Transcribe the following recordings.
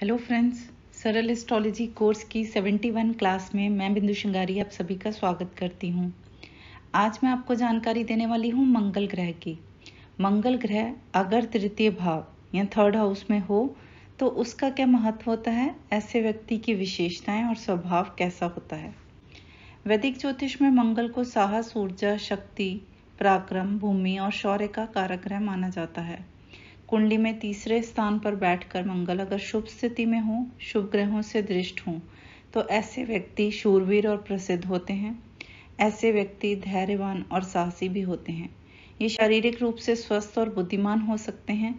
hello friends सरल astrology course की 71 class में मैं बिंदु शिंगारी आप सभी का स्वागत करती हूँ आज मैं आपको जानकारी देने वाली हूँ मंगल ग्रह की मंगल ग्रह अगर तृतीय भाव या थर्ड हाउस में हो तो उसका क्या महत्व होता है ऐसे व्यक्ति की विशेषताएं और स्वभाव कैसा होता है वैदिक ज्योतिष में मंगल को साहस ऊर्जा शक्ति पराक्रम भूमि और शौर्य का कारक ग्रह माना जाता है कुंडली में तीसरे स्थान पर बैठकर मंगल अगर शुभ स्थिति में हों शुभ ग्रहों से दृष्ट हो तो ऐसे व्यक्ति शूरवीर और प्रसिद्ध होते हैं ऐसे व्यक्ति धैर्यवान और साहसी भी होते हैं ये शारीरिक रूप से स्वस्थ और बुद्धिमान हो सकते हैं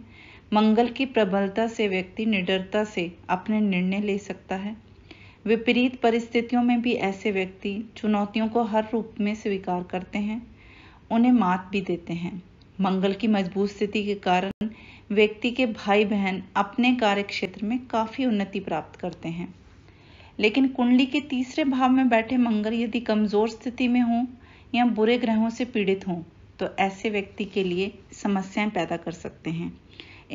मंगल की प्रबलता से व्यक्ति निडरता से अपने निर्णय ले सकता है विपरीत परिस्थितियों में भी ऐसे व्यक्ति चुनौतियों को हर रूप में स्वीकार करते हैं उन्हें मात भी देते हैं मंगल की मजबूत स्थिति के कारण व्यक्ति के भाई बहन अपने कार्य क्षेत्र में काफ़ी उन्नति प्राप्त करते हैं लेकिन कुंडली के तीसरे भाव में बैठे मंगल यदि कमज़ोर स्थिति में हों या बुरे ग्रहों से पीड़ित हों तो ऐसे व्यक्ति के लिए समस्याएं पैदा कर सकते हैं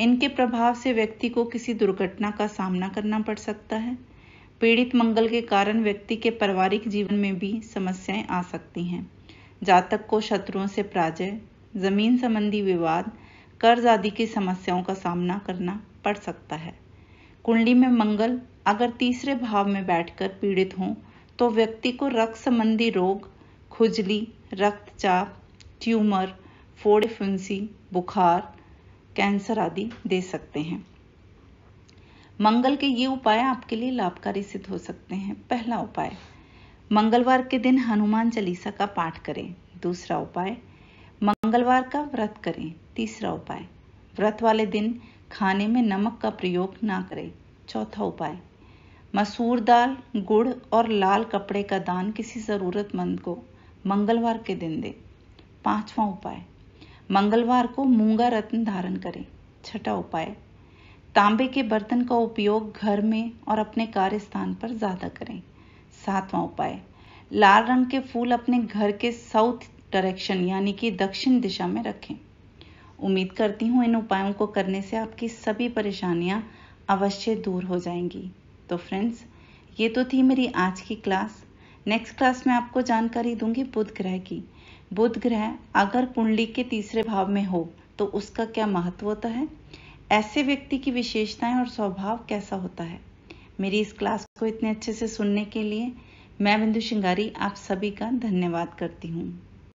इनके प्रभाव से व्यक्ति को किसी दुर्घटना का सामना करना पड़ सकता है पीड़ित मंगल के कारण व्यक्ति के पारिवारिक जीवन में भी समस्याएं आ सकती हैं जातक को शत्रुओं से पराजय जमीन संबंधी विवाद कर्ज आदि की समस्याओं का सामना करना पड़ सकता है कुंडली में मंगल अगर तीसरे भाव में बैठकर पीड़ित हों तो व्यक्ति को रक्त संबंधी रोग खुजली रक्तचाप ट्यूमर फोड़े फुंसी बुखार कैंसर आदि दे सकते हैं मंगल के ये उपाय आपके लिए लाभकारी सिद्ध हो सकते हैं पहला उपाय मंगलवार के दिन हनुमान चालीसा का पाठ करें दूसरा उपाय मंगलवार का व्रत करें तीसरा उपाय व्रत वाले दिन खाने में नमक का प्रयोग ना करें चौथा उपाय मसूर दाल गुड़ और लाल कपड़े का दान किसी ज़रूरतमंद को मंगलवार के दिन दें पांचवा उपाय मंगलवार को मूंगा रत्न धारण करें छठा उपाय तांबे के बर्तन का उपयोग घर में और अपने कार्यस्थान पर ज़्यादा करें सातवां उपाय लाल रंग के फूल अपने घर के साउथ डायरेक्शन यानी कि दक्षिण दिशा में रखें उम्मीद करती हूँ इन उपायों को करने से आपकी सभी परेशानियाँ अवश्य दूर हो जाएंगी तो फ्रेंड्स ये तो थी मेरी आज की क्लास नेक्स्ट क्लास में आपको जानकारी दूंगी बुध ग्रह की बुध ग्रह अगर कुंडली के तीसरे भाव में हो तो उसका क्या महत्व होता है ऐसे व्यक्ति की विशेषताएं और स्वभाव कैसा होता है मेरी इस क्लास को इतने अच्छे से सुनने के लिए मैं बिंदु शिंगारी आप सभी का धन्यवाद करती हूँ